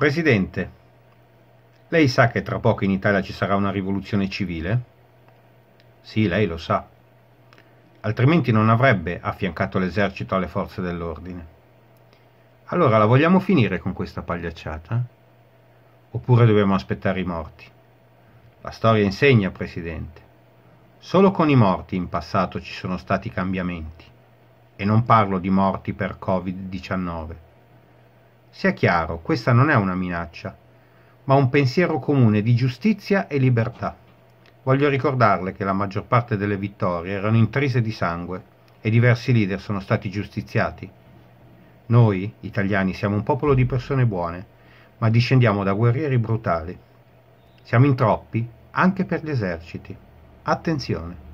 Presidente, lei sa che tra poco in Italia ci sarà una rivoluzione civile? Sì, lei lo sa. Altrimenti non avrebbe affiancato l'esercito alle forze dell'ordine. Allora la vogliamo finire con questa pagliacciata? Oppure dobbiamo aspettare i morti? La storia insegna, Presidente. Solo con i morti in passato ci sono stati cambiamenti. E non parlo di morti per Covid-19 sia chiaro, questa non è una minaccia, ma un pensiero comune di giustizia e libertà. Voglio ricordarle che la maggior parte delle vittorie erano intrise di sangue e diversi leader sono stati giustiziati. Noi, italiani, siamo un popolo di persone buone, ma discendiamo da guerrieri brutali. Siamo in troppi anche per gli eserciti. Attenzione!